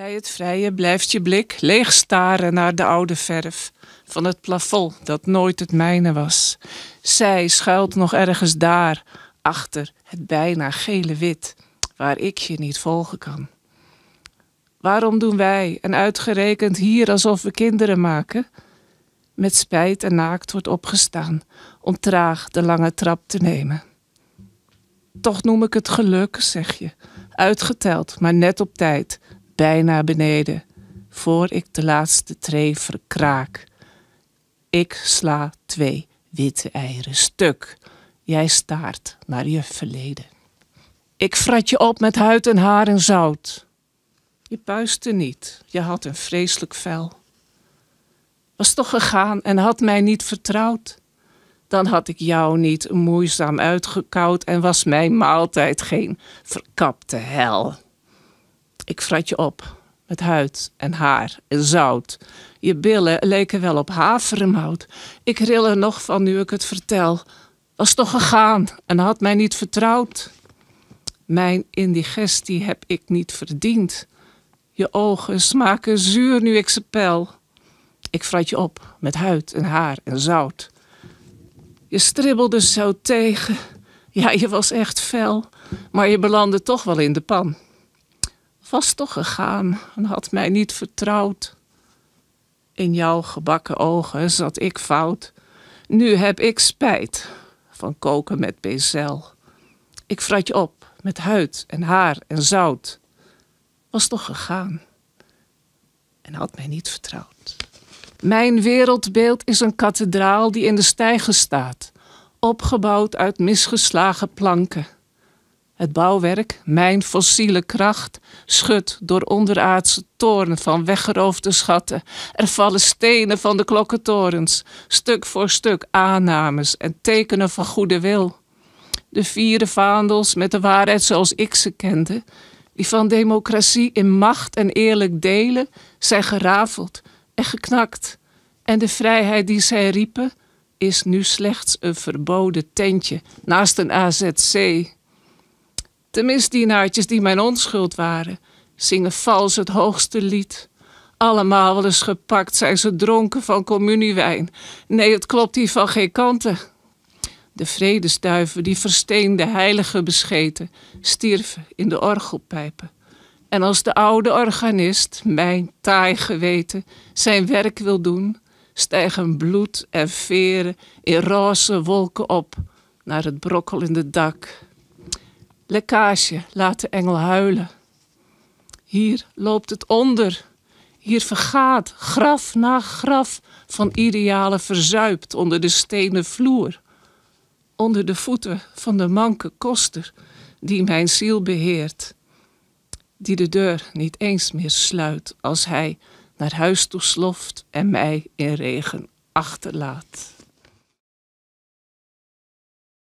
Bij het vrije blijft je blik leeg staren naar de oude verf van het plafond dat nooit het mijne was. Zij schuilt nog ergens daar, achter het bijna gele wit, waar ik je niet volgen kan. Waarom doen wij en uitgerekend hier alsof we kinderen maken? Met spijt en naakt wordt opgestaan om traag de lange trap te nemen. Toch noem ik het geluk, zeg je, uitgeteld, maar net op tijd bijna beneden, voor ik de laatste tree verkraak. Ik sla twee witte eieren stuk. Jij staart naar je verleden. Ik frat je op met huid en haar en zout. Je puiste niet, je had een vreselijk vel. Was toch gegaan en had mij niet vertrouwd? Dan had ik jou niet moeizaam uitgekoud en was mijn maaltijd geen verkapte hel. Ik vrat je op met huid en haar en zout. Je billen leken wel op havermout. Ik ril er nog van nu ik het vertel. Was toch gegaan en had mij niet vertrouwd. Mijn indigestie heb ik niet verdiend. Je ogen smaken zuur nu ik ze pel. Ik vrat je op met huid en haar en zout. Je stribbelde zo tegen. Ja, je was echt fel, maar je belandde toch wel in de pan was toch gegaan en had mij niet vertrouwd. In jouw gebakken ogen zat ik fout. Nu heb ik spijt van koken met bezel. Ik vrat je op met huid en haar en zout. Was toch gegaan en had mij niet vertrouwd. Mijn wereldbeeld is een kathedraal die in de stijgen staat, opgebouwd uit misgeslagen planken. Het bouwwerk, mijn fossiele kracht, schudt door onderaardse toren van weggeroofde schatten. Er vallen stenen van de klokkentorens, stuk voor stuk aannames en tekenen van goede wil. De vierde vaandels met de waarheid zoals ik ze kende, die van democratie in macht en eerlijk delen, zijn gerafeld en geknakt. En de vrijheid die zij riepen, is nu slechts een verboden tentje naast een AZC. De misdienaartjes die mijn onschuld waren, zingen vals het hoogste lied. Allemaal wel eens gepakt zijn ze dronken van communiewijn. Nee, het klopt hier van geen kanten. De vredesduiven die versteende heiligen bescheten, stierven in de orgelpijpen. En als de oude organist, mijn taai geweten, zijn werk wil doen, stijgen bloed en veren in roze wolken op naar het brokkelende dak. Lekkage, laat de engel huilen. Hier loopt het onder. Hier vergaat graf na graf van idealen verzuipt onder de stenen vloer. Onder de voeten van de manke koster die mijn ziel beheert. Die de deur niet eens meer sluit als hij naar huis toe en mij in regen achterlaat.